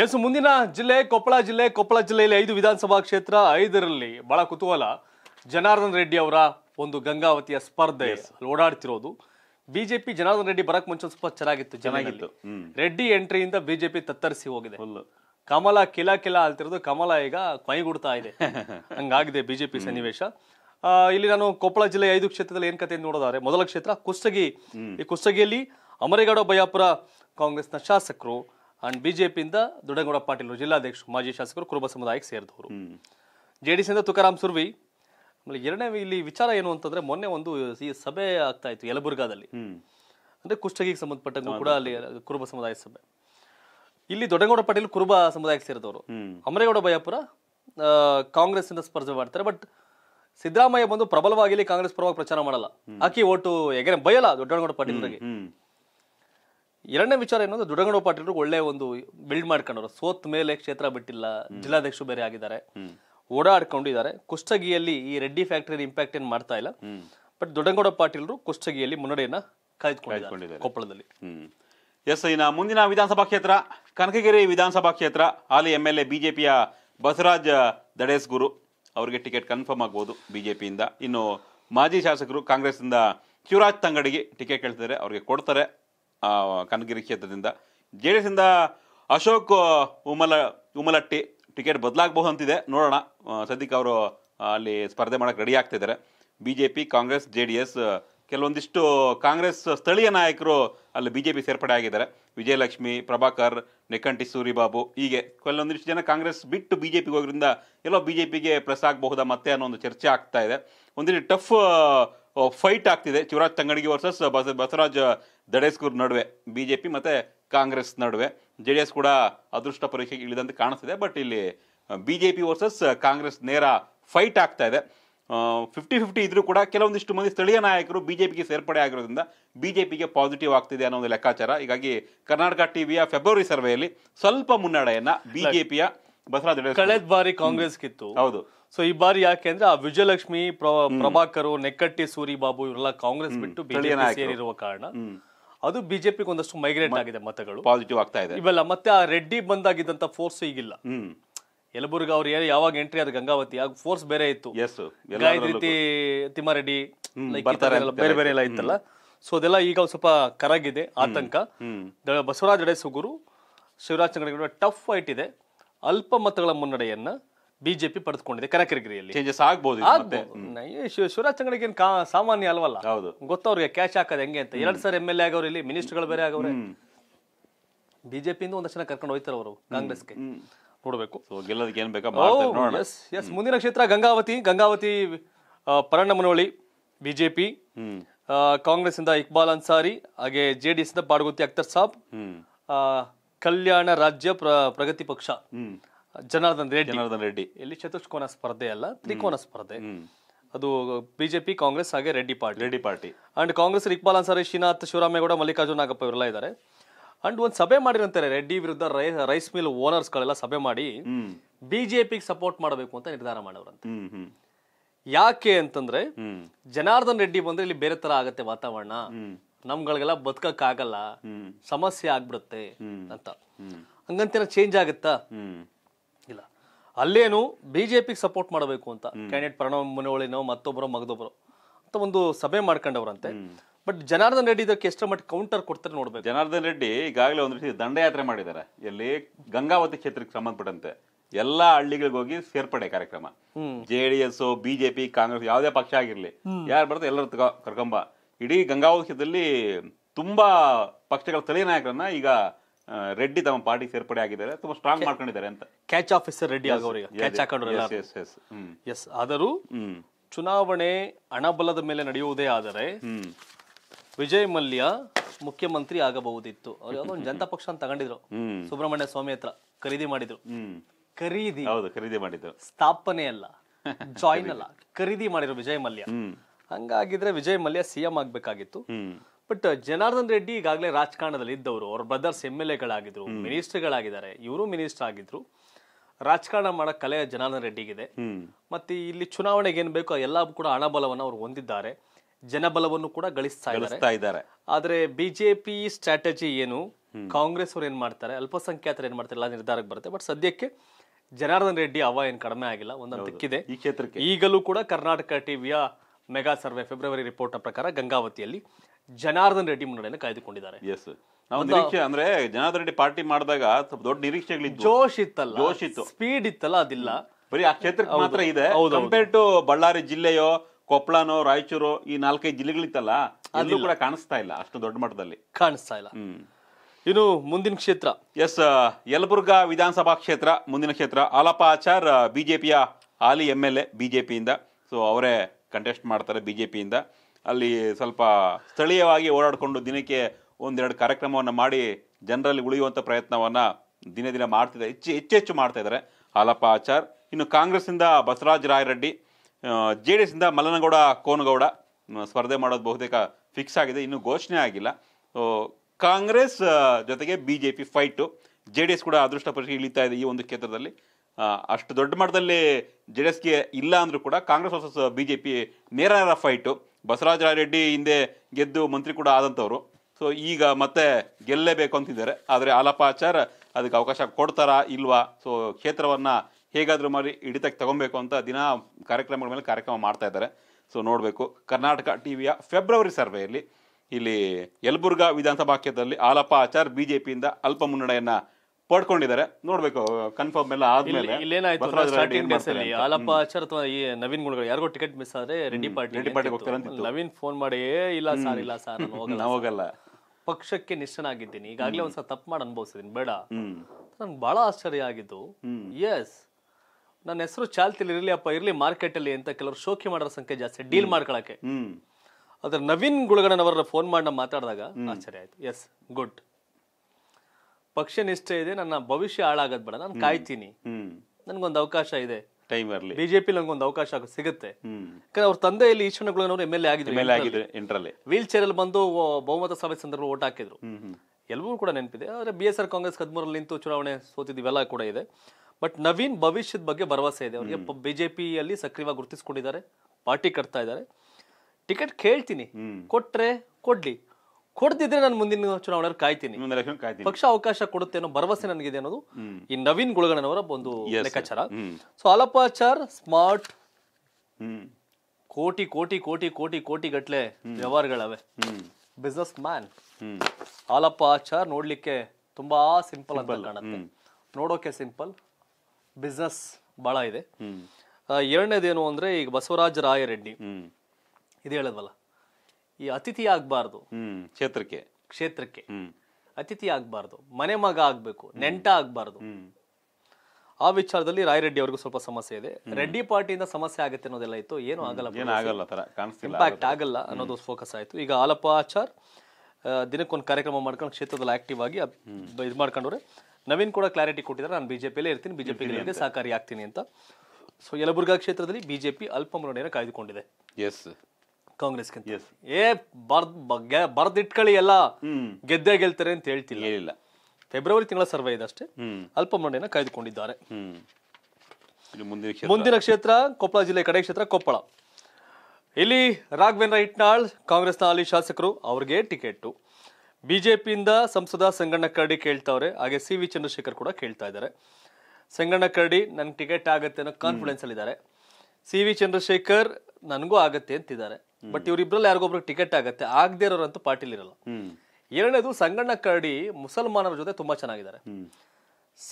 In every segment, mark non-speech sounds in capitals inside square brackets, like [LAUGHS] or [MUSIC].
S ಮುಂದಿನ ಜಿಲ್ಲೆ ಕೊಪ್ಪಳ ಜಿಲ್ಲೆ ಕೊಪ್ಪಳ ಜಿಲ್ಲೆಯಲ್ಲಿ ಐದು ವಿಧಾನಸಭಾ ಕ್ಷೇತ್ರ ಐದರಲ್ಲಿ ಬಹಳ ಕುತೂಹಲ ಜನಾರ್ದನ್ ರೆಡ್ಡಿ ಅವರ ಒಂದು ಗಂಗಾವತಿಯ ಸ್ಪರ್ಧೆ ಓಡಾಡ್ತಿರೋದು ಬಿಜೆಪಿ ಜನಾರ್ದನ್ ರೆಡ್ಡಿ ಬರಕ್ ಮುಂಚೆ ಸ್ವಲ್ಪ ಚೆನ್ನಾಗಿತ್ತು ಚೆನ್ನಾಗಿತ್ತು ರೆಡ್ಡಿ ಎಂಟ್ರಿಯಿಂದ ಬಿಜೆಪಿ ತತ್ತರಿಸಿ ಹೋಗಿದೆ ಕಮಲ ಕಿಲ ಕಿಲ ಅಲ್ತಿರೋದು ಕಮಲ ಈಗ ಕೊಯ್ಗುಡ್ತಾ ಇದೆ [LAUGHS] ಹಂಗಾಗಿದೆ ಬಿಜೆಪಿ ಸನ್ನಿವೇಶ ಇಲ್ಲಿ ನಾನು ಕೊಪ್ಪಳ ಜಿಲ್ಲೆ ಐದು ಕ್ಷೇತ್ರದಲ್ಲಿ ಏನ್ ಕತೆ ನೋಡೋದಾದ್ರೆ ಮೊದಲ ಕ್ಷೇತ್ರ ಕುಸ್ತಗಿ ಈ ಕುಸ್ತಗಿಯಲ್ಲಿ ಅಮರೇಗಡ ಬಯಾಪುರ ಕಾಂಗ್ರೆಸ್ನ ಶಾಸಕರು ಅಂಡ್ ಬಿಜೆಪಿಯಿಂದ ದೊಡ್ಡಗೌಡ ಪಾಟೀಲ್ ಜಿಲ್ಲಾಧ್ಯಕ್ಷರು ಮಾಜಿ ಶಾಸಕರು ಕುರುಬ ಸಮುದಾಯಕ್ಕೆ ಸೇರಿದವರು ಜೆ ಡಿ ಸಿಯಿಂದ ತುಕಾರಾಮ್ ಸುರ್ವಿ ಆಮೇಲೆ ಎರಡನೇ ಇಲ್ಲಿ ವಿಚಾರ ಏನು ಅಂತಂದ್ರೆ ಮೊನ್ನೆ ಒಂದು ಈ ಸಭೆ ಆಗ್ತಾ ಇತ್ತು ಯಲಬುರ್ಗಾದಲ್ಲಿ ಅಂದ್ರೆ ಕುಷ್ಟಗಿಗೆ ಸಂಬಂಧಪಟ್ಟಂಗೂ ಕೂಡ ಅಲ್ಲಿ ಕುರುಬ ಸಮುದಾಯ ಸಭೆ ಇಲ್ಲಿ ದೊಡ್ಡಗೌಡ ಪಾಟೀಲ್ ಕುರುಬ ಸಮುದಾಯಕ್ಕೆ ಸೇರಿದವರು ಅಮರೇಗೌಡ ಬಯಾಪುರ ಕಾಂಗ್ರೆಸ್ ಇಂದ ಸ್ಪರ್ಧೆ ಮಾಡ್ತಾರೆ ಬಟ್ ಸಿದ್ದರಾಮಯ್ಯ ಬಂದು ಪ್ರಬಲವಾಗಿ ಕಾಂಗ್ರೆಸ್ ಪರವಾಗಿ ಪ್ರಚಾರ ಮಾಡಲ್ಲ ಆಕಿ ಓಟು ಎಗರೆ ಬಯಲ್ಲ ದೊಡ್ಡಗೌಡ ಬಗ್ಗೆ ಎರಡನೇ ವಿಚಾರ ಏನಂದ್ರೆ ದುಡಗಣ ಪಾಟೀಲ್ ಒಳ್ಳೆ ಒಂದು ಬಿಲ್ಡ್ ಮಾಡ್ಕೊಂಡ್ರು ಸೋತ್ ಮೇಲೆ ಕ್ಷೇತ್ರ ಬಿಟ್ಟಿಲ್ಲ ಜಿಲ್ಲಾಧ್ಯಕ್ಷರು ಬೇರೆ ಆಗಿದ್ದಾರೆ ಓಡಾಡ್ಕೊಂಡಿದ್ದಾರೆ ಕುಷ್ಟಗಿಯಲ್ಲಿ ಈ ರೆಡ್ಡಿ ಫ್ಯಾಕ್ಟರಿ ಇಂಪ್ಯಾಕ್ಟ್ ಏನ್ ಮಾಡ್ತಾ ಇಲ್ಲ ಬಟ್ ದೊಡ್ಡಗೌಡ ಪಾಟೀಲ್ ಕುಷ್ಟಗಿಯಲ್ಲಿ ಮುನ್ನಡೆಯನ್ನ ಕಾಯ್ದುಕೊಂಡಿದ್ದಾರೆ ಕೊಪ್ಪಳದಲ್ಲಿ ಎಸ್ ಇನ್ನ ಮುಂದಿನ ವಿಧಾನಸಭಾ ಕ್ಷೇತ್ರ ಕನಕಗಿರಿ ವಿಧಾನಸಭಾ ಕ್ಷೇತ್ರ ಹಾಲಿ ಎಂ ಎಲ್ ಎ ಬಿಜೆಪಿಯ ಬಸವರಾಜ್ ದಡೇಸ್ಗುರು ಅವರಿಗೆ ಟಿಕೆಟ್ ಕನ್ಫರ್ಮ್ ಆಗ್ಬೋದು ಬಿಜೆಪಿಯಿಂದ ಇನ್ನು ಮಾಜಿ ಶಾಸಕರು ಕಾಂಗ್ರೆಸ್ನಿಂದ ಶಿವರಾಜ್ ತಂಗಡಿಗೆ ಟಿಕೆಟ್ ಕೇಳ್ತಿದ್ದಾರೆ ಅವ್ರಿಗೆ ಕೊಡ್ತಾರೆ ಕನಗಿರಿ ಕ್ಷೇತ್ರದಿಂದ ಜೆ ಡಿ ಎಸ್ಸಿಂದ ಅಶೋಕ್ ಉಮಲ ಉಮಲಟ್ಟಿ ಟಿಕೆಟ್ ಬದಲಾಗಬಹುದು ಅಂತಿದೆ ನೋಡೋಣ ಸದ್ಯಕ್ಕೆ ಅವರು ಅಲ್ಲಿ ಸ್ಪರ್ಧೆ ಮಾಡೋಕ್ಕೆ ರೆಡಿ ಆಗ್ತಿದ್ದಾರೆ B J P Congress J D S ಕೆಲವೊಂದಿಷ್ಟು ಕಾಂಗ್ರೆಸ್ ಸ್ಥಳೀಯ ನಾಯಕರು ಅಲ್ಲಿ ಬಿ ಜೆ ಪಿ ಸೇರ್ಪಡೆ ಆಗಿದ್ದಾರೆ ವಿಜಯಲಕ್ಷ್ಮಿ ಪ್ರಭಾಕರ್ ನೆಕ್ಕಂಟಿ ಸೂರಿಬಾಬು ಹೀಗೆ ಕೆಲವೊಂದಿಷ್ಟು ಜನ ಕಾಂಗ್ರೆಸ್ ಬಿಟ್ಟು ಬಿ ಜೆ ಪಿಗೆ ಹೋಗೋದ್ರಿಂದ ಎಲ್ಲೋ ಬಿ ಜೆ ಪಿಗೆ ಪ್ರೆಸ್ ಆಗಬಹುದಾ ಮತ್ತೆ ಅನ್ನೋ ಒಂದು ಚರ್ಚೆ ಆಗ್ತಾ ಇದೆ ಒಂದಿಷ್ಟು ಟಫ್ ಫೈಟ್ ಆಗ್ತಿದೆ ಶಿವರಾಜ್ ತಂಗಡಿಗಿ ವರ್ಸಸ್ ಬಸ ಬಸವರಾಜ ದಡೇಸ್ಕೂರ್ ನಡುವೆ ಬಿ ಜೆ ಪಿ ಮತ್ತು ಕಾಂಗ್ರೆಸ್ ನಡುವೆ ಜೆ ಡಿ ಎಸ್ ಕೂಡ ಅದೃಷ್ಟ ಪರೀಕ್ಷೆಗೆ ಇಳಿದಂತೆ ಕಾಣಿಸ್ತಿದೆ ಬಟ್ ಇಲ್ಲಿ B J P versus Congress ನೇರ ಫೈಟ್ ಆಗ್ತಾ ಇದೆ ಫಿಫ್ಟಿ ಫಿಫ್ಟಿ ಇದ್ರೂ ಕೂಡ ಕೆಲವೊಂದಿಷ್ಟು ಮಂದಿ ಸ್ಥಳೀಯ ನಾಯಕರು ಬಿ ಜೆ ಪಿಗೆ ಸೇರ್ಪಡೆ ಆಗಿರೋದ್ರಿಂದ ಬಿ ಜೆ ಪಿಗೆ ಪಾಸಿಟಿವ್ ಆಗ್ತಿದೆ ಅನ್ನೋ ಒಂದು ಲೆಕ್ಕಾಚಾರ ಹೀಗಾಗಿ ಕರ್ನಾಟಕ ಟಿವಿಯ ಫೆಬ್ರವರಿ ಸರ್ವೆಯಲ್ಲಿ ಸ್ವಲ್ಪ ಮುನ್ನಡೆಯನ್ನ ಬಿಜೆಪಿಯ ಬಸವರಾಜ್ ಕಳೆದ ಬಾರಿ ಕಾಂಗ್ರೆಸ್ ಕಿತ್ತು ಹೌದು ಸೊ ಈ ಬಾರಿ ಯಾಕೆ ಅಂದ್ರೆ ಆ ವಿಜಯಲಕ್ಷ್ಮಿ ಪ್ರಭಾಕರ್ ನೆಕ್ಕಟ್ಟಿ ಬಾಬು ಇವರೆಲ್ಲ ಕಾಂಗ್ರೆಸ್ ಬಿಟ್ಟು ಬಿಜೆಪಿ ಸೇರಿರುವ ಕಾರಣ ಅದು ಬಿಜೆಪಿಗೆ ಒಂದಷ್ಟು ಮೈಗ್ರೇಟ್ ಆಗಿದೆ ಮತಗಳು ಪಾಸಿಟಿವ್ ಆಗ್ತಾ ಇದೆ ಇವೆಲ್ಲ ಮತ್ತೆ ಆ ರೆಡ್ಡಿ ಬಂದಾಗಿದ್ದಂತ ಫೋರ್ಸ್ ಈಗಿಲ್ಲ ಯಲಬುರ್ಗ ಅವ್ರು ಏನು ಯಾವಾಗ ಎಂಟ್ರಿ ಆದ ಗಂಗಾವತಿ ಆಗ ಫೋರ್ಸ್ ಬೇರೆ ಇತ್ತು ರೀತಿ ತಿಮ್ಮಾರೆಡ್ಡಿ ಬೇರೆ ಬೇರೆ ಎಲ್ಲ ಇತ್ತಲ್ಲ ಸೊ ಅದೆಲ್ಲ ಈಗ ಸ್ವಲ್ಪ ಕರಗಿದೆ ಆತಂಕ ಬಸವರಾಜ ಅಡೇಸುಗುರು ಶಿವರಾಜ್ ಚಂಗಡಗೌಡ ಟಫ್ ಫೈಟ್ ಇದೆ ಅಲ್ಪ ಮತಗಳ ಮುನ್ನಡೆಯನ್ನ ಬಿಜೆಪಿ ಪಡೆದುಕೊಂಡಿದೆ ಕರಕರಗಿರಿಯಲ್ಲಿ ಚೇಂಜಸ್ ಆಗ್ಬಹುದು ಶಿವರಾಜ್ ಚಂಗಡಿಗೆ ಸಾಮಾನ್ಯ ಅಲ್ವಲ್ಲ ಹೌದು ಗೊತ್ತವ್ರಿಗೆ ಕ್ಯಾಶ್ ಹಾಕೋದು ಹೆಂಗೆ ಅಂತ ಎರಡ್ ಸರ್ ಎಮ್ ಎಲ್ ಎ ಆಗವ್ರು ಇಲ್ಲಿ ಮಿನಿಸ್ಟರ್ಗಳು ಬೇರೆ ಆಗವ್ರೆ ಬಿಜೆಪಿಯಿಂದ ಒಂದಷ್ಟು ಜನ ಕರ್ಕೊಂಡು ಹೋಯ್ತಾರೆ ಅವರು ಕಾಂಗ್ರೆಸ್ಗೆ ಗೆಲ್ಲೋದಕ್ಕೆ ಏನ್ ಬೇಕಾ ಎಸ್ ಎಸ್ ಮುಂದಿನ ಕ್ಷೇತ್ರ ಗಂಗಾವತಿ ಗಂಗಾವತಿ ಪರಣ್ಣ ಮನೋಳಿ ಬಿಜೆಪಿ ಕಾಂಗ್ರೆಸ್ ಇಂದ ಇಕ್ಬಾಲ್ ಅನ್ಸಾರಿ ಹಾಗೆ ಜೆ ಡಿ ಎಸ್ ಇಂದ ಪಾಡ್ಗುತಿ ಅಕ್ತರ್ ಸಾಬ್ ಕಲ್ಯಾಣ ರಾಜ್ಯ ಪ್ರಗತಿ ಪಕ್ಷ ಜನಾರ್ದನ್ ರೆಡ್ಡಿ ಜನಾರ್ದನ್ ರೆಡ್ಡಿ ಇಲ್ಲಿ ಚತುಷ್ಕೋನ ಸ್ಪರ್ಧೆ ಅಲ್ಲ ತ್ರಿಕೋನ ಸ್ಪರ್ಧೆ ಅದು ಬಿಜೆಪಿ ಕಾಂಗ್ರೆಸ್ ಹಾಗೆ Reddy party Reddy party and Congress Iqbal Ansari Srinath Shivaramegowda Mallikarjuna Nagappa ಇವರೆಲ್ಲ ಇದ್ದಾರೆ ಅಂಡ್ ಒಂದು ಸಭೆ ಮಾಡಿರಂತಾರೆ ರೆಡ್ಡಿ ವಿರುದ್ಧ ರೈಸ್ ಮಿಲ್ ಓನರ್ಸ್ ಗಳೆಲ್ಲ ಸಭೆ ಮಾಡಿ ಬಿಜೆಪಿ ಸಪೋರ್ಟ್ ಮಾಡಬೇಕು ಅಂತ ನಿರ್ಧಾರ ಮಾಡೋರಂತೆ ಯಾಕೆ ಅಂತಂದ್ರೆ ಜನಾರ್ದನ್ ರೆಡ್ಡಿ ಬಂದ್ರೆ ಇಲ್ಲಿ ಬೇರೆ ತರ ಆಗತ್ತೆ ವಾತಾವರಣ ನಮ್ಗಳಿಗೆಲ್ಲ ಆಗಲ್ಲ ಸಮಸ್ಯೆ ಆಗ್ಬಿಡುತ್ತೆ ಅಂತ ಹಂಗಂತ ಚೇಂಜ್ ಆಗುತ್ತಾ ಅಲ್ಲೇನು ಬಿಜೆಪಿಗೆ ಸಪೋರ್ಟ್ ಮಾಡಬೇಕು ಅಂತ ಕ್ಯಾಂಡಿಡೇಟ್ ಪ್ರಣವ್ ಮುನವಳಿನೋ ಮತ್ತೊಬ್ಬರು ಮಗದೊಬ್ಬರು ಅಂತ ಒಂದು ಸಭೆ ಮಾಡ್ಕೊಂಡವ್ರಂತೆ ಬಟ್ ಜನಾರ್ದನ್ ರೆಡ್ಡಿ ಇದಕ್ಕೆ ಎಷ್ಟರ ಮಟ್ಟ ಕೌಂಟರ್ ಕೊಡ್ತಾರೆ ನೋಡ್ಬೇಕು ಜನಾರ್ದನ್ ರೆಡ್ಡಿ ಈಗಾಗಲೇ ಒಂದು ರೀತಿ ದಂಡಯಾತ್ರೆ ಮಾಡಿದ್ದಾರೆ ಇಲ್ಲಿ ಗಂಗಾವತಿ ಕ್ಷೇತ್ರಕ್ಕೆ ಸಂಬಂಧಪಟ್ಟಂತೆ ಎಲ್ಲಾ ಹಳ್ಳಿಗಳಿಗೆ ಹೋಗಿ ಸೇರ್ಪಡೆ ಕಾರ್ಯಕ್ರಮ J D S BJP Congress ಯಾವುದೇ ಪಕ್ಷ ಆಗಿರ್ಲಿ ಯಾರು ಬರುತ್ತೆ ಎಲ್ಲರ ಕರ್ಕಂಬ ಇಡೀ ಗಂಗಾವತಿ ಕ್ಷೇತ್ರದಲ್ಲಿ ತುಂಬಾ ಪಕ್ಷಗಳ ಸ್ಥಳೀಯ ನಾಯಕರನ್ನ ಈಗ ರೆಡ್ಡಿ ತಮ್ಮ ಪಾರ್ಟಿ ಸೇರ್ಪಡೆ ಆಗಿದ್ದಾರೆ ತುಂಬಾ ಸ್ಟ್ರಾಂಗ್ ಮಾಡ್ಕೊಂಡಿದ್ದಾರೆ ಅಂತ ಕ್ಯಾಚ್ ಆಫೀಸರ್ ರೆಡ್ಡಿ ಎಸ್ ಆದರೂ ಚುನಾವಣೆ ಹಣಬಲದ ಮೇಲೆ ನಡೆಯುವುದೇ ಆದರೆ ವಿಜಯ್ ಮಲ್ಯ ಮುಖ್ಯಮಂತ್ರಿ ಆಗಬಹುದಿತ್ತು ಅವ್ರು ಯಾವ್ದೋ ಒಂದು ಜನತಾ ಪಕ್ಷ ತಗೊಂಡಿದ್ರು ಸುಬ್ರಹ್ಮಣ್ಯ ಸ್ವಾಮಿ ಹತ್ರ ಖರೀದಿ ಮಾಡಿದ್ರು ಖರೀದಿ ಹೌದು ಖರೀದಿ ಮಾಡಿದ್ರು ಸ್ಥಾಪನೆ ಅಲ್ಲ ಜಾಯಿನ್ [LAUGHS] ಅಲ್ಲ ಖರೀದಿ ಮಾಡಿದ್ರು ವಿಜಯ್ ಮಲ್ಯ ಹಂಗಾಗಿದ್ರೆ ವಿಜಯ್ ಮಲ್ಯ ಸಿಎಂ ಆಗ್ಬೇಕಾಗಿತ್ತು ಬಟ್ ಜನಾರ್ದನ್ ರೆಡ್ಡಿ ಈಗಾಗಲೇ ರಾಜಕಾರಣದಲ್ಲಿ ಇದ್ದವರು ಅವ್ರ ಬ್ರದರ್ಸ್ ಎಮ್ ಎಲ್ ಎಗಳಾಗಿದ್ರು ಗಳಾಗಿದ್ದಾರೆ ಇವರು ಮಿನಿಸ್ಟರ್ ಆಗಿದ್ರು ರಾಜಕಾರಣ ಮಾಡೋ ಕಲೆ ಜನಾರ್ದನ್ ರೆಡ್ಡಿಗಿದೆ ಮತ್ತೆ ಇಲ್ಲಿ ಚುನಾವಣೆಗೆ ಏನ್ ಬೇಕೋ ಎಲ್ಲ ಕೂಡ ಹಣಬಲವನ್ನು ಅವರು ಹೊಂದಿದ್ದಾರೆ ಜನಬಲವನ್ನು ಕೂಡ ಗಳಿಸ್ತಾ ಇದ್ದಾರೆ ಆದ್ರೆ ಬಿಜೆಪಿ ಸ್ಟ್ರಾಟಜಿ ಏನು ಕಾಂಗ್ರೆಸ್ ಅವ್ರು ಏನ್ ಮಾಡ್ತಾರೆ ಅಲ್ಪಸಂಖ್ಯಾತರು ಏನ್ ಮಾಡ್ತಾರೆ ಎಲ್ಲ ನಿರ್ಧಾರಕ್ಕೆ ಬರುತ್ತೆ ಬಟ್ ಸದ್ಯಕ್ಕೆ ಜನಾರ್ದನ್ ರೆಡ್ಡಿ ಅವ ಏನು ಕಡಿಮೆ ಆಗಿಲ್ಲ ಒಂದೊಂದು ದಿಕ್ಕಿದೆ ಈ ಕ್ಷೇತ್ರಕ್ಕೆ ಈಗಲೂ ಕೂಡ ಕರ್ನಾಟಕ ಟಿವಿಯ ಮೆಗಾ ಸರ್ವೆ ಫೆಬ್ರವರಿ ರಿಪೋರ್ಟ್ನ ಪ್ರಕಾರ ಗಂಗಾವತಿಯಲ್ಲಿ ಜನಾರ್ದನ್ ರೆಡ್ಡಿ ಮುನ್ನಡೆಯನ್ನು ಕಾಯ್ದುಕೊಂಡಿದ್ದಾರೆ ಎಸ್ ನಾವು ನಿರೀಕ್ಷೆ ಅಂದ್ರೆ ಜನಾರ್ದನ್ ರೆಡ್ಡಿ ಪಾರ್ಟಿ ಮಾಡಿದಾಗ ಸ್ವಲ್ಪ ದೊಡ್ಡ ನಿರೀಕ್ಷೆಗಳಿತ್ತು ಜೋಶ್ ಇತ್ತಲ್ಲ ಜೋಶ್ ಇತ್ತು ಸ್ಪೀಡ್ ಇತ್ತಲ್ಲ ಅದಿಲ್ಲ ಬರೀ ಆ ಕ್ಷೇತ್ರಕ್ಕೆ ಮಾತ್ರ ಇದೆ ಕಂಪೇರ್ ಟು ಬಳ್ಳಾರಿ ಜಿಲ್ಲೆಯೋ ಕೊಪ್ಪಳನೋ ರಾಯಚೂರು ಈ ನಾಲ್ಕೈದು ಜಿಲ್ಲೆಗಳಿತ್ತಲ್ಲ ಅಲ್ಲೂ ಕೂಡ ಕಾಣಿಸ್ತಾ ಇಲ್ಲ ಅಷ್ಟು ದೊಡ್ಡ ಮಟ್ಟದಲ್ಲಿ ಕಾಣಿಸ್ತಾ ಇಲ್ಲ ಇನ್ನು ಮುಂದಿನ ಕ್ಷೇತ್ರ ಎಸ್ ಯಲಬುರ್ಗಾ ವಿಧಾನಸಭಾ ಕ್ಷೇತ್ರ ಮುಂದಿನ ಕ್ಷೇತ್ರ ಆಲಪ್ಪ ಆಚಾರ್ ಬಿಜೆಪಿಯ ಹಾಲಿ ಎಂ ಎಲ್ ಎ ಬಿಜೆಪಿಯಿಂದ ಸೊ ಅವರೇ ಕಂಟೆಸ್ಟ್ ಮಾಡ್ತಾರೆ ಬಿಜೆಪಿಯಿಂದ ಅಲ್ಲಿ ಸ್ವಲ್ಪ ಸ್ಥಳೀಯವಾಗಿ ಓಡಾಡಿಕೊಂಡು ದಿನಕ್ಕೆ ಒಂದೆರಡು ಕಾರ್ಯಕ್ರಮವನ್ನು ಮಾಡಿ ಜನರಲ್ಲಿ ಉಳಿಯುವಂಥ ಪ್ರಯತ್ನವನ್ನು ದಿನೇ ದಿನ ಮಾಡ್ತಿದ್ದಾರೆ ಹೆಚ್ಚು ಹೆಚ್ಚು ಹೆಚ್ಚು ಮಾಡ್ತಾ ಇದ್ದಾರೆ ಹಾಲಪ್ಪ ಆಚಾರ್ ಇನ್ನು ಕಾಂಗ್ರೆಸ್ಸಿಂದ ಬಸವರಾಜ್ ರಾಯರೆಡ್ಡಿ ಜೆ ಡಿ ಇಂದ ಮಲ್ಲನಗೌಡ ಕೋನಗೌಡ ಸ್ಪರ್ಧೆ ಮಾಡೋದು ಬಹುತೇಕ ಫಿಕ್ಸ್ ಆಗಿದೆ ಇನ್ನೂ ಘೋಷಣೆ ಆಗಿಲ್ಲ ಕಾಂಗ್ರೆಸ್ ಜೊತೆಗೆ B J P fight J D S ಕೂಡ ಅದೃಷ್ಟ ಪರಿಸ್ಥಿತಿ ಇಳಿತಾ ಇದೆ ಈ ಒಂದು ಕ್ಷೇತ್ರದಲ್ಲಿ ಅಷ್ಟು ದೊಡ್ಡ ಮಟ್ಟದಲ್ಲಿ ಜೆ ಡಿ ಎಸ್ಗೆ ಇಲ್ಲ ಅಂದರೂ ಕೂಡ Congress versus B J P ನೇರ ಫೈಟು ರೆಡ್ಡಿ ಹಿಂದೆ ಗೆದ್ದು ಮಂತ್ರಿ ಕೂಡ ಆದಂಥವ್ರು ಸೊ ಈಗ ಮತ್ತೆ ಗೆಲ್ಲಲೇಬೇಕು ಅಂತಿದ್ದಾರೆ ಆದರೆ ಆಚಾರ ಅದಕ್ಕೆ ಅವಕಾಶ ಕೊಡ್ತಾರಾ ಇಲ್ವಾ ಸೊ ಕ್ಷೇತ್ರವನ್ನು ಹೇಗಾದರೂ ಮಾಡಿ ಹಿಡಿತಕ್ಕೆ ತಗೊಬೇಕು ಅಂತ ದಿನ ಕಾರ್ಯಕ್ರಮಗಳ ಮೇಲೆ ಕಾರ್ಯಕ್ರಮ ಮಾಡ್ತಾ ಇದ್ದಾರೆ ಸೊ ನೋಡಬೇಕು ಕರ್ನಾಟಕ ಟಿ ವಿಯ ಫೆಬ್ರವರಿ ಸರ್ವೆಯಲ್ಲಿ ಇಲ್ಲಿ ಯಲಬುರ್ಗಾ ವಿಧಾನಸಭಾ ಕ್ಷೇತ್ರದಲ್ಲಿ ಆಲಪ್ಪ ಆಚಾರ್ ಬಿ ಜೆ ಪಿಯಿಂದ ಅಲ್ಪ ಮುನ್ನಡೆಯನ್ನು ಪಡ್ಕೊಂಡಿದ್ದಾರೆ ನೋಡ್ಬೇಕು ಕನ್ಫರ್ಮ್ ಎಲ್ಲ ಆದ್ಮೇಲೆ ಇಲ್ಲೇನಾಯ್ತು ಸ್ಟಾರ್ಟಿಂಗ್ ಬಸ್ ಅಲ್ಲಿ ಆಲಪ್ಪ ಅಥವಾ ಈ ನವೀನ್ ಗುಣಗಳು ಯಾರಿಗೋ ಟಿಕೆಟ್ ಮಿಸ್ ಆದ್ರೆ ರೆಡ್ಡಿ ಪಾರ್ಟಿ ರೆಡ್ಡಿ ಪಾರ್ಟಿ ಹೋಗ್ತಾರೆ ನವೀನ್ ಫೋನ್ ಮಾಡಿ ಇಲ್ಲ ಸರ್ ಇಲ್ಲ ಸರ್ ನಾನು ಹೋಗಲ್ಲ [LAUGHS] ಹೋಗಲ್ಲ ಪಕ್ಷಕ್ಕೆ ನಿಷ್ಠನಾಗಿದ್ದೀನಿ ಈಗಾಗಲೇ ಒಂದ್ಸಲ ತಪ್ಪು ಮಾಡಿ ಅನುಭವಿಸಿದೀನಿ ಬೇಡ ನಂಗೆ ಬಹಳ ಆಶ್ಚರ್ಯ ಆಗಿದ್ದು ಎಸ್ ನನ್ನ ಹೆಸರು ಚಾಲ್ತಿಲಿ ಇರಲಿ ಅಪ್ಪ ಇರಲಿ ಮಾರ್ಕೆಟ್ ಅಲ್ಲಿ ಅಂತ ಕೆಲವರು ಶೋಕಿ ಮಾಡೋರ ಸಂಖ್ಯೆ ಜಾಸ್ತಿ ಡೀಲ್ ಮಾಡ್ಕೊಳಕ್ಕೆ ಆದ್ರೆ ನವೀನ್ ಗುಳಗಣ್ಣನವರ ಫೋನ್ ಮಾಡಿ ನಾವು ಮಾತಾಡಿದಾಗ ಆಶ್ಚರ್ಯ ಆಯ್ತು ಎಸ್ ಗುಡ್ ಪಕ್ಷ ನಿಷ್ಠೆ ಇದೆ ನನ್ನ ಭವಿಷ್ಯ ಹಾಳಾಗದ್ ಬೇಡ ನಾನು ಕಾಯ್ತೀನಿ ನನ್ಗೊಂದು ಅವಕಾಶ ಇದೆ ಟೈಮ್ ಅಲ್ಲಿ ಬಿಜೆಪಿ ನಂಗೊಂದು ಅವಕಾಶ ಸಿಗುತ್ತೆ ಯಾಕಂದ್ರೆ ಅವ್ರ ತಂದೆಯಲ್ಲಿ ಈಶ್ವರ ಈಶ್ವರನಗುಳನವರು ಎಮ್ ಎಲ್ ಎ ಆಗಿದ್ರು ವೀಲ್ ಚೇರ್ ಅಲ್ಲಿ ಬಂದು ಬಹುಮತ ಸಭೆ ಸಂದರ್ಭ ಓಟ್ ಹಾಕಿದ್ರು ಎಲ್ಲವೂ ಕೂಡ ನೆನಪಿದೆ ಆದ್ರೆ ಬಿ ಎಸ್ ಆರ್ ಕಾಂಗ್ರೆಸ್ ಹದಿಮೂರಲ್ಲಿ ನಿಂತು ಚುನಾವಣೆ ಸೋತಿದ್ವೆಲ್ಲ ಕೂಡ ಇದೆ ಬಟ್ ನವೀನ್ ಭವಿಷ್ಯದ ಬಗ್ಗೆ ಭರವಸೆ ಇದೆ ಅವರಿಗೆ ಬಿಜೆಪಿಯಲ್ಲಿ ಸಕ್ರಿಯವಾಗಿ ಗುರುತಿಸಿಕೊಂಡಿದ್ದಾರೆ ಪಾರ್ಟಿ ಕಟ್ತಾ ಇದ್ದಾರೆ ಟಿಕೆಟ್ ಕೇಳ್ತೀನಿ ಕೊಟ್ರೆ ಕೊಡ್ಲಿ ಕೊಡ್ತಿದ್ರೆ ನಾನು ಮುಂದಿನ ಚುನಾವಣೆ ಕಾಯ್ತೀನಿ ಪಕ್ಷ ಅವಕಾಶ ಕೊಡುತ್ತೆ ಅನ್ನೋ ಭರವಸೆ ನನಗಿದೆ ಅನ್ನೋದು ಈ ನವೀನ್ ಗುಳಗಣ್ಣನವರ ಒಂದು ಲೆಕ್ಕಾಚಾರ ಸೊ ಅಲಪಾಚಾರ್ ಸ್ಮಾರ್ಟ್ ಕೋಟಿ ಕೋಟಿ ಕೋಟಿ ಕೋಟಿ ಕೋಟಿ ಗಟ್ಲೆ ವ್ಯವಹಾರಗಳವೆ ಬಿಸ್ನೆಸ್ ಮ್ಯಾನ್ ಹಾಲಪ್ಪ ಆಚಾರ್ ನೋಡ್ಲಿಕ್ಕೆ ತುಂಬಾ ಸಿಂಪಲ್ ಅಂತ ಕಾಣುತ್ತೆ ನೋಡೋಕೆ ಸಿಂಪಲ್ ಬಿಸ್ನೆಸ್ ಬಹಳ ಇದೆ ಎರಡನೇದೇನು ಅಂದ್ರೆ ಈಗ ಬಸವರಾಜ ರಾಯರೆಡ್ಡಿ ಇದು ಹೇಳದ್ವಲ್ಲ ಈ ಅತಿಥಿ ಆಗ್ಬಾರ್ದು ಕ್ಷೇತ್ರಕ್ಕೆ ಕ್ಷೇತ್ರಕ್ಕೆ ಅತಿಥಿ ಆಗ್ಬಾರ್ದು ಮನೆ ಮಗ ಆಗ್ಬೇಕು ನೆಂಟ ಆಗ್ಬಾರ್ದು ಆ ವಿಚಾರದಲ್ಲಿ ರಾಯರೆಡ್ಡಿ ಅವ್ರಿಗೂ ಸ್ವಲ್ಪ ಸಮಸ್ಯೆ ಇದೆ ರೆಡ್ಡಿ ಪಾರ್ಟಿಯಿಂದ ಸಮಸ್ಯೆ ಆಗುತ್ತೆ ಅನ್ನೋದೆಲ್ಲ ಇತ್ತು ಏನು ಆಗಲ್ಲ ಇಂಪ್ಯಾಕ್ಟ್ ಆಗಲ್ಲ ಅನ್ನೋದು ಫೋಕಸ್ ಆಯ್ತು ಈಗ ಆಲಪ್ಪ ಆಚಾರ್ ದಿನಕ್ಕೊಂದು ಕಾರ್ಯಕ್ರಮ ಮಾಡ್ಕೊಂಡು ಕ್ಷೇತ್ರದಲ್ಲಿ ಆಕ್ಟಿವ್ ಆಗಿ ಇದು ಮಾಡ್ಕೊಂಡ್ರೆ ನವೀನ್ ಕೂಡ ಕ್ಲಾರಿಟಿ ಕೊಟ್ಟಿದ್ದಾರೆ ನಾನು ಬಿಜೆಪಿಯಲ್ಲೇ ಇರ್ತೀನಿ ಬಿಜೆಪಿ ಸಹಕಾರಿ ಆಗ್ತೀನಿ ಅಂತ ಸೊ ಯಲಬುರ್ಗಾ ಕ್ಷೇತ್ರದಲ್ಲಿ ಬಿಜೆಪಿ ಅಲ್ಪ ಮುನ್ನಡೆಯನ್ನು ಕಾಯ್ದುಕೊಂಡಿದೆ ಎಸ್ ಕಾಂಗ್ರೆಸ್ ಏ ಬರ್ದ್ ಬರ್ದ್ ಇಟ್ಕೊಳ್ಳಿ ಎಲ್ಲ ಗೆದ್ದೇ ಗೆಲ್ತಾರೆ ಅಂತ ಹೇಳ್ತಿಲ್ಲ ಫೆಬ್ರವರಿ ತಿಂಗಳ ಸರ್ವೆ ಇದೆ ಅಷ್ಟೇ ಅಲ್ಪಮಂಡೆಯನ್ನ ಕಾಯ್ದುಕೊಂಡಿದ್ದಾರೆ ಮುಂದಿನ ಕ್ಷೇತ್ರ ಕೊಪ್ಪಳ ಜಿಲ್ಲೆ ಕಡೆ ಕ್ಷೇತ್ರ ಕೊಪ್ಪಳ ಇಲ್ಲಿ ರಾಘವೇಂದ್ರ ಇಟ್ನಾಳ್ ಕಾಂಗ್ರೆಸ್ನ ಅಲ್ಲಿ ಶಾಸಕರು ಅವ್ರಿಗೆ ಟಿಕೆಟ್ ಬಿಜೆಪಿಯಿಂದ ಸಂಸದ ಸಂಗಣ್ಣ ಕರಡಿ ಕೇಳ್ತಾವ್ರೆ ಹಾಗೆ ಸಿ ವಿ ಚಂದ್ರಶೇಖರ್ ಕೂಡ ಕೇಳ್ತಾ ಇದ್ದಾರೆ ಸಂಗಣ್ಣ ಕರಡಿ ನನ್ಗೆ ಟಿಕೆಟ್ ಆಗತ್ತೆ ಅನ್ನೋ ಕಾನ್ಫಿಡೆನ್ಸ್ ಅಲ್ಲಿ ಇದ್ದಾರೆ ಸಿ ವಿ ಚಂದ್ರಶೇಖರ್ ನನಗೂ ಆಗತ್ತೆ ಅಂತಿದ್ದಾರೆ ಬಟ್ ಇವರಿಬ್ರಲ್ಲಿ ಯಾರಿಗೊಬ್ರಿಗೆ ಟಿಕೆಟ್ ಆಗುತ್ತೆ ಆಗದೇ ಇರೋರಂತೂ ಪಾರ್ಟಿಲಿ ಇರಲ್ಲ ಎರಡನೇದು ಸಂಗಣ್ಣ ಕರಡಿ ಮುಸಲ್ಮಾನರ ಜೊತೆ ತುಂಬಾ ಚೆನ್ನಾಗಿದ್ದಾರೆ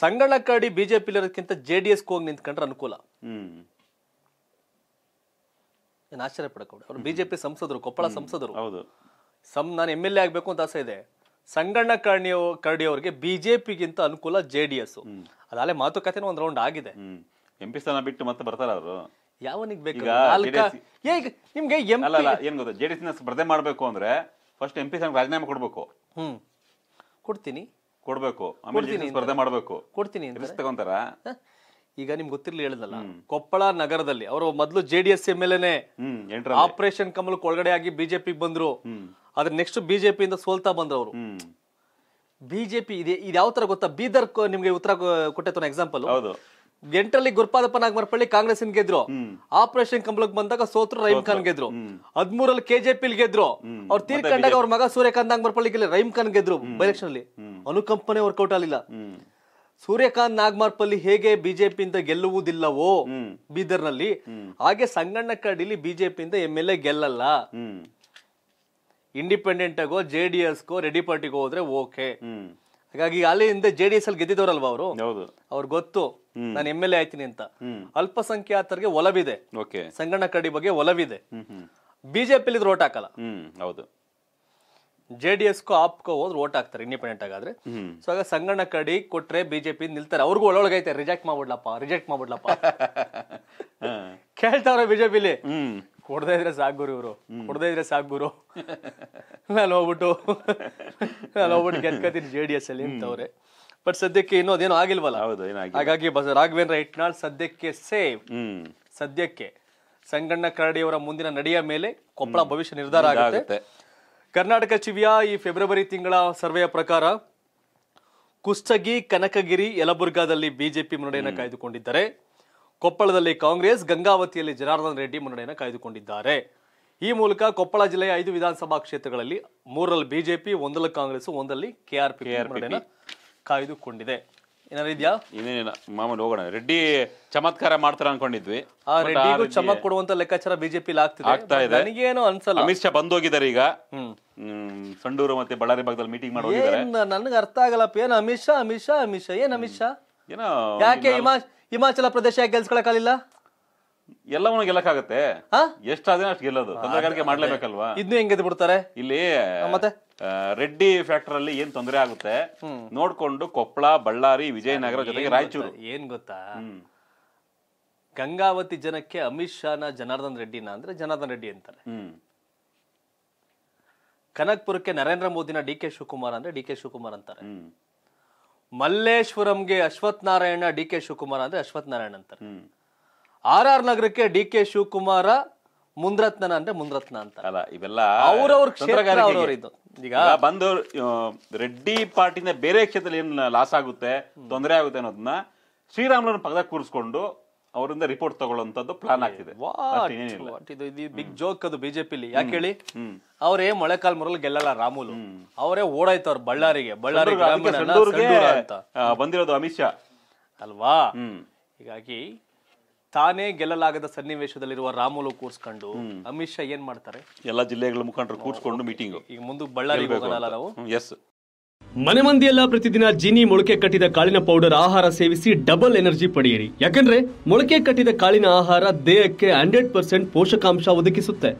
ಸಂಗಣ್ಣ ಕರಡಿ ಬಿಜೆಪಿ ಇರೋದಕ್ಕಿಂತ ಜೆ ಡಿ ಎಸ್ ಹೋಗಿ ನಿಂತ್ಕೊಂಡ್ರೆ ಅನುಕೂಲ ನಾನು ಆಶ್ಚರ್ಯ ಪಡ್ಕೊಂಡು ಅವರು ಬಿಜೆಪಿ ಸಂಸದರು ಕೊಪ್ಪಳ ಸಂಸದರು ಸಂ ನಾನು ಎಮ್ ಎಲ್ ಎ ಆಗಬೇಕು ಅಂತ ಆಸೆ ಇದೆ ಸಂಗಣ್ಣ ಕರ್ಣಿ ಕರಡಿ ಅವರಿಗೆ ಬಿಜೆಪಿಗಿಂತ ಅನುಕೂಲ ಜೆ ಡಿ ಎಸ್ ಅದಾಲೆ ಮಾತುಕತೆನೂ ಒಂದು ರೌಂಡ್ ಆಗಿದೆ ಎಂ ಪಿ ಸ್ಥಾನ ಬಿಟ್ಟು ಮತ್ತೆ ಬರ್ತಾರ ಅವರು ಯಾವನಿಗೆ ಬೇಕು ಈಗ ಈಗ ನಿಮ್ಗೆ ಎಂ ಅಲ್ಲ ಅಲ್ಲ ಏನ್ ಗೊತ್ತಾ ಜೆಡಿಎಸ್ ನ ಸ್ಪರ್ಧೆ ಮಾಡ್ಬೇಕು ಅಂದ್ರೆ ಫಸ್ಟ್ ಎಂ ಪಿ ಸ್ಥಾನಕ್ಕೆ ರಾಜೀನಾಮೆ ಕೊಡ್ಬೇಕು ಹ್ಮ್ ಕೊಡ್ತೀನಿ ಕೊಡ್ಬೇಕು ಆಮೇಲೆ ಸ್ಪರ್ಧೆ ಮಾಡ್ಬೇಕು ಕೊಡ್ತೀನಿ ತಗೊಂತಾರ ಈಗ ನಿಮ್ಗೆ ಗೊತ್ತಿರ್ಲಿ ಹೇಳಿದಲ್ಲ ಕೊಪ್ಪಳ ನಗರದಲ್ಲಿ ಅವರು ಮೊದಲು J D S M L ಎನೆ ಎಂಟ್ರ ಆಪರೇಷನ್ ಕಮಲ್ ಒಳಗಡೆ ಆಗಿ ಬಿಜೆಪಿ ಬಂದ್ರು ಆದ್ರೆ ನೆಕ್ಸ್ಟ್ ಬಿಜೆಪಿ ಇಂದ ಸೋಲ್ತಾ ಬಂದ್ರು ಅವರು ಬಿಜೆಪಿ ಇದೆ ಇದು ತರ ಗೊತ್ತಾ ಬೀದರ್ ನಿಮ್ಗೆ ಉತ್ತರ ಕೊಟ್ಟೆ ಎಕ್ಸಾಂಪಲ್ ಹೌದು ಎಂಟರಲ್ಲಿ ಗುರುಪಾದಪ್ಪ ನಾಗಮರಪಳ್ಳಿ ಕಾಂಗ್ರೆಸ್ ಗೆದ್ರು ಆಪರೇಷನ್ ಕಂಬಳಕ್ ಬಂದಾಗ ಸೋತ್ರು ರಹೀಮ್ ಖಾನ್ ಗೆದ್ರು ಹದ್ಮೂರಲ್ಲಿ ಕೆಜೆಪಿ ಗೆದ್ರು ಅವ್ರು ತೀರ್ಕೊಂಡಾಗ ಅವ್ರ ಮಗ ಸೂರ್ಯಕಾಂತ್ ನಾಗಮರಪಳ್ಳಿ ಮರ್ಪಳ್ಳಿ ಗೆಲ್ಲ ರೈಮ್ ಖಾನ್ ಗೆದ್ರು ಬೈಲೆಕ್ಷನ್ ಅಲ್ಲಿ ಅನುಕಂಪನೆ ವರ್ಕೌಟ್ ಆಗಲಿಲ್ಲ ಸೂರ್ಯಕಾಂತ್ ನಾಗಮಾರ್ಪಲ್ಲಿ ಹೇಗೆ ಬಿಜೆಪಿಯಿಂದ ಗೆಲ್ಲುವುದಿಲ್ಲವೋ ಬೀದರ್ ನಲ್ಲಿ ಹಾಗೆ ಸಂಗಣ್ಣ ಕಡಿಲಿ ಬಿಜೆಪಿಯಿಂದ ಎಂ ಎಲ್ ಎ ಗೆಲ್ಲಲ್ಲ ಇಂಡಿಪೆಂಡೆಂಟ್ ಆಗೋ ಜೆ ಡಿ ಗೋ ರೆಡಿ ಪಾರ್ಟಿಗೋ ಹೋದ್ರೆ ಓಕೆ ಹಾಗಾಗಿ ಅಲ್ಲಿ ಹಿಂದೆ ಜೆ ಡಿ ಎಸ್ ಅಲ್ಲಿ ಗೆದ್ದಿದವರಲ್ವಾ ಅವರು ಅವ್ರು ಗೊತ್ತು ನಾನು ಎಮ್ ಎಲ್ ಎ ಆಯ್ತೀನಿ ಅಂತ ಅಲ್ಪಸಂಖ್ಯಾತರಿಗೆ ಒಲವಿದೆ ಸಂಗಣ್ಣ ಕಡಿ ಬಗ್ಗೆ ಒಲವಿದೆ ಬಿಜೆಪಿಲಿ ಓಟ್ ಹಾಕಲ್ಲ ಹೌದು ಜೆ ಡಿ ಎಸ್ಕೋ ಆಪ್ಕೋ ಹೋದ್ರೆ ಓಟ್ ಹಾಕ್ತಾರೆ ಇಂಡಿಪೆಂಡೆಂಟ್ ಆಗಾದ್ರೆ ಸೊ ಆಗ ಸಂಗಣ್ಣ ಕರಡಿ ಕೊಟ್ರೆ ಬಿಜೆಪಿ ನಿಲ್ತಾರೆ ಅವ್ರಿಗೂ ಒಳೊಳಗೈತೆ ರಿಜೆಕ್ಟ್ ಮಾಡ್ಬಿಡ್ಲಪ್ಪ ರಿಜೆಕ್ಟ್ ಮಾಡ್ಬಿಡ್ಲಪ್ಪ [LAUGHS] ಕೇಳ್ತಾವ್ರೆ ಬಿಜೆಪಿಲಿ ಕೊಡದೇ ಇದ್ರೆ ಸಾಕು ಗುರು ಇವರು ಕೊಡದೇ ಇದ್ರೆ ಸಾಕು ಗುರು [LAUGHS] ನಾನು ಹೋಗ್ಬಿಟ್ಟು ನಾನು ಹೋಗ್ಬಿಟ್ಟು ಗೆದ್ಕೋತೀನಿ ಜೆ ಡಿ ಎಸ್ ಅಲ್ಲಿ ಅಂತವ್ರೆ ಬಟ್ ಸದ್ಯಕ್ಕೆ ಇನ್ನೂ ಅದೇನು ಆಗಿಲ್ವಲ್ಲ ಹೌದು ಹಾಗಾಗಿ ರಾಘವೇಂದ್ರ ಹೆಟ್ನಾಳ್ ಸದ್ಯಕ್ಕೆ ಸೇವ್ ಸದ್ಯಕ್ಕೆ ಸಂಗಣ್ಣ ಕರಡಿಯವರ ಮುಂದಿನ ನಡೆಯ ಮೇಲೆ ಕೊಪ್ಪಳ ಭವಿಷ್ಯ ನಿರ್ಧಾರ ಆಗುತ್ತೆ ಕರ್ನಾಟಕ ಚಿವಿಯ ಈ ಫೆಬ್ರವರಿ ತಿಂಗಳ ಸರ್ವೆಯ ಪ್ರಕಾರ ಕುಷ್ಟಗಿ ಕನಕಗಿರಿ ಯಲಬುರ್ಗಾದಲ್ಲಿ ಬಿಜೆಪಿ ಮುನ್ನಡೆಯನ್ನು ಕಾಯ್ದುಕೊಂಡಿದ್ದಾರೆ ಕೊಪ್ಪಳದಲ್ಲಿ ಕಾಂಗ್ರೆಸ್ ಗಂಗಾವತಿಯಲ್ಲಿ ಜನಾರ್ದನ್ ರೆಡ್ಡಿ ಮುನ್ನಡೆಯನ್ನು ಕಾಯ್ದುಕೊಂಡಿದ್ದಾರೆ ಈ ಮೂಲಕ ಕೊಪ್ಪಳ ಜಿಲ್ಲೆಯ ಐದು ವಿಧಾನಸಭಾ ಕ್ಷೇತ್ರಗಳಲ್ಲಿ ಮೂರರಲ್ಲಿ ಬಿಜೆಪಿ ಒಂದರಲ್ಲಿ ಕಾಂಗ್ರೆಸ್ ಒಂದರಲ್ಲಿ ಕೆಆರ್ಪಿ ಮುನ್ನಡೆಯನ್ನು ಕಾಯ್ದುಕೊಂಡಿದೆ ಏನಾರು ಇದೆಯಾ ಇನ್ನೇನಿಲ್ಲ ಮಾಮೂಲಿ ಹೋಗೋಣ ರೆಡ್ಡಿ ಚಮತ್ಕಾರ ಮಾಡ್ತಾರ ಅನ್ಕೊಂಡಿದ್ವಿ ಆ ಚಮಕ್ ಕೊಡುವಂತ ಲೆಕ್ಕಾಚಾರ ಬಿಜೆಪಿ ಆಗ್ತಾ ನನಗೇನು ಅನ್ಸಲ್ಲ ಅಮಿತ್ ಶಾ ಬಂದ್ ಹೋಗಿದ್ದಾರೆ ಈಗ ಸಂಡೂರು ಮತ್ತೆ ಬಳ್ಳಾರಿ ಭಾಗದಲ್ಲಿ ಮೀಟಿಂಗ್ ಮಾಡಿ ಹೋಗಿದ್ದಾರೆ ನನ್ಗೆ ಅರ್ಥ ಆಗಲ್ಲಪ್ಪ ಏನು ಅಮಿತ್ ಶಾ ಅಮಿತ್ ಶಾ ಅಮಿತ್ ಶಾ ಏನ್ ಅಮಿತ್ ಶಾ ಏನೋ ಯಾಕೆ ಹಿಮಾಚಲ ಪ್ರದೇಶ ಯಾಕೆ ಗೆಲ್ಸ್ಕೊಳಕ್ಕಾಗಲಿಲ್ಲ ಎಲ್ಲವನ್ನೂ ಗೆಲ್ಲಕ್ಕಾಗತ್ತೆ ಎಷ್ಟಾದ್ರೆ ಅಷ್ಟು ಗೆಲ್ಲೋದು ತಂತ್ರಗಾರಿಕೆ ಮಾಡ್ಲೇಬೇಕಲ್ವಾ ಇದನ್ನು ಹೆಂಗ್ ಬಿಡ್ತಾರೆ ಇಲ್ಲಿ ಮತ್ತೆ ರೆಡ್ಡಿ ಫ್ಯಾಕ್ಟರ್ ಅಲ್ಲಿ ಏನ್ ತೊಂದರೆ ಆಗುತ್ತೆ ನೋಡ್ಕೊಂಡು ಕೊಪ್ಪಳ ಬಳ್ಳಾರಿ ವಿಜಯನಗರ ಜೊತೆಗೆ ರಾಯಚೂರು ಏನ್ ಗೊತ್ತಾ ಗಂಗಾವತಿ ಜನಕ್ಕೆ ಅಮಿತ್ ಶಾನ ಜನಾರ್ದನ್ ರೆಡ್ಡಿನ ಅಂದ್ರೆ ಜನಾರ್ದನ್ ರೆಡ್ಡಿ ಅಂತಾರೆ ಕನಕ್ಪುರಕ್ಕೆ ನರೇಂದ್ರ ಮೋದಿನ ಡಿ ಕೆ ಶಿವಕುಮಾರ್ ಅಂದ್ರೆ ಡಿ ಕೆ ಶಿವಕುಮಾರ್ ಅಂತಾರೆ ಮಲ್ಲೇಶ್ವರಂಗೆ ಅಶ್ವಥ್ ನಾರಾಯಣ ಡಿ ಕೆ ಶಿವಕುಮಾರ್ ಅಂದ್ರೆ ಅಶ್ವಥ್ ನಾರಾಯಣ ಅಂತಾರೆ ಆರ್ ಆರ್ ನಗರಕ್ಕೆ ಡಿ ಕೆ ಶಿವಕುಮಾರ ಮುಂದ್ರತ್ನ ಅಂದ್ರೆ ಮುಂದ್ರತ್ನ ಅಂತ ಅಲ್ಲ ಇವೆಲ್ಲ ಅವ್ರವ್ರ ಈಗ ಬಂದವ್ರು ರೆಡ್ಡಿ ಪಾರ್ಟಿನ ಬೇರೆ ಕ್ಷೇತ್ರದಲ್ಲಿ ಏನು ಲಾಸ್ ಆಗುತ್ತೆ ತೊಂದರೆ ಆಗುತ್ತೆ ಅನ್ನೋದನ್ನ ಶ್ರೀರಾಮುಲನ್ನ ಪಕ್ಕದಾಗ ಕೂರಿಸ್ಕೊಂಡು ಅವರಿಂದ ರಿಪೋರ್ಟ್ ತಗೊಳ್ಳುವಂತದ್ದು ಪ್ಲಾನ್ ಆಗ್ತಿದೆ ಬಿಗ್ ಜೋಕ್ ಅದು ಬಿಜೆಪಿಲಿ ಯಾಕೆ ಹೇಳಿ ಅವರೇ ಮೊಳೆಕಾಲ್ ಮುರಲ್ಲಿ ಗೆಲ್ಲಲ್ಲ ರಾಮುಲು ಅವರೇ ಅವ್ರ ಬಳ್ಳಾರಿಗೆ ಬಳ್ಳಾರಿ ಬಂದಿರೋದು ಅಮಿತ್ ಶಾ ಅಲ್ವಾ ಹೀಗಾಗಿ ತಾನೇ ಗೆಲ್ಲಲಾಗದ ಸನ್ನಿವೇಶದಲ್ಲಿರುವ ರಾಮುಲು ಕೂರ್ಸ್ಕೊಂಡು ಅಮಿತ್ ಶಾ ಏನ್ ಮಾಡ್ತಾರೆ ಎಲ್ಲ ಜಿಲ್ಲೆಗಳ ಮುಖಂಡರು ಕೂರ್ಸ್ಕೊಂಡು ಮೀಟಿಂಗ್ ಈಗ ಮುಂದೆ ಬಳ್ಳಾರಿ ನಾವು ಎಸ್ ಮನೆ ಮಂದಿಯೆಲ್ಲ ಪ್ರತಿದಿನ ಜಿನಿ ಮೊಳಕೆ ಕಟ್ಟಿದ ಕಾಳಿನ ಪೌಡರ್ ಆಹಾರ ಸೇವಿಸಿ ಡಬಲ್ ಎನರ್ಜಿ ಪಡೆಯಿರಿ ಯಾಕಂದ್ರೆ ಮೊಳಕೆ ಕಟ್ಟಿದ ಕಾಳಿನ ಆಹಾರ ದೇಹಕ್ಕೆ ಹಂಡ್ರೆಡ್ ಪರ್ಸೆಂಟ್ ಪೋಷಕಾಂಶ ಒದಗಿಸುತ್ತೆ